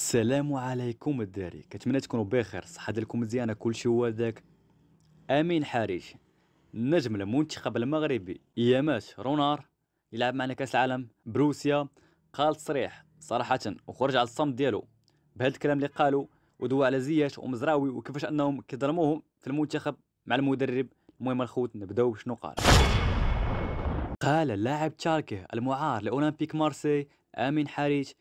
السلام عليكم الداري كنتمنى تكونوا بخير الصحه ديالكم مزيانه كلشي هو ذاك امين حارش نجم المنتخب المغربي ياماش رونار يلعب معنا كاس العالم بروسيا قال صريح صراحه وخرج على الصمت ديالو بهذا الكلام اللي قالوا ودوا على زياش ومزراوي وكيفاش انهم كيظلموهم في المنتخب مع المدرب المهم الخوت نبداو شنو قال قال اللاعب تشاركه المعار لاولمبيك مارسي امين حارش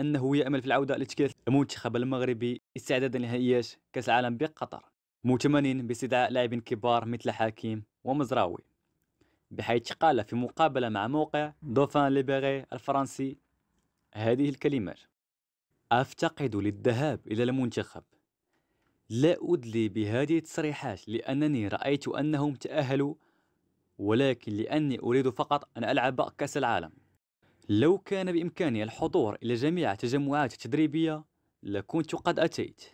أنه يأمل في العودة لتشكيلة المنتخب المغربي استعدادا لنهائيات كأس العالم بقطر مؤتمن باستدعاء لاعبين كبار مثل حكيم ومزراوي بحيث قال في مقابلة مع موقع دوفان ليبيغي الفرنسي هذه الكلمات أفتقد للذهاب إلى المنتخب لا أدلي بهذه التصريحات لأنني رأيت أنهم تأهلوا ولكن لأني أريد فقط أن ألعب كأس العالم لو كان بإمكاني الحضور إلى جميع التجمعات التدريبية لكنت قد أتيت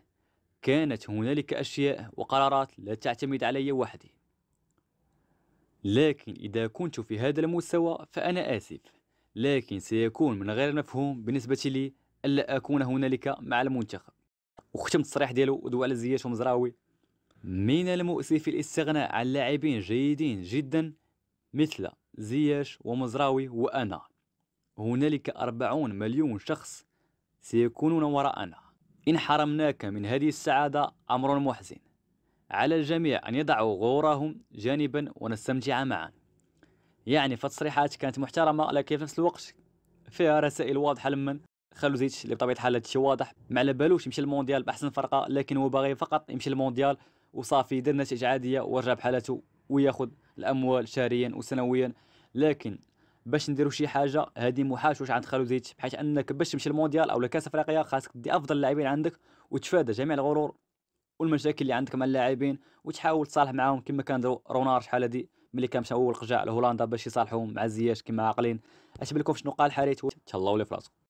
كانت هنالك أشياء وقرارات لا تعتمد علي وحدي لكن إذا كنت في هذا المستوى فأنا آسف لكن سيكون من غير مفهوم بالنسبة لي ألا أكون هنالك مع المنتخب وختم التصريح ديالو ودو على زياش ومزراوي من المؤسف الاستغناء عن لاعبين جيدين جدا مثل زياش ومزراوي وأنا هنالك أربعون مليون شخص سيكونون وراءنا إن حرمناك من هذه السعادة أمر محزن على الجميع أن يضعوا غورهم جانبا ونستمتع معا يعني فالتصريحات كانت محترمة لكن في نفس الوقت فيها رسائل واضحة لمن زيتش اللي بطبيعة الحال هادشي واضح ما على بالوش يمشي للمونديال بأحسن فرقة لكن هو باغي فقط يمشي للمونديال وصافي يدير نتائج عادية ورجع بحالته وياخذ الأموال شهريا وسنويا لكن باش نديروا شي حاجه هذه محاش واش عند خالو زيتش بحيث انك باش تمشي للمونديال او لكاس افريقيا خاصك دي افضل اللاعبين عندك وتفادى جميع الغرور والمشاكل اللي عندك مع اللاعبين وتحاول تصالح معاهم كما كنديروا رونار شحال هادي ملي كان مشى اول قجاع لهولندا باش يصالحوا مع زياش كما عاقلين اش بالكم شنو قال حاريت تهلاو لي فراسكم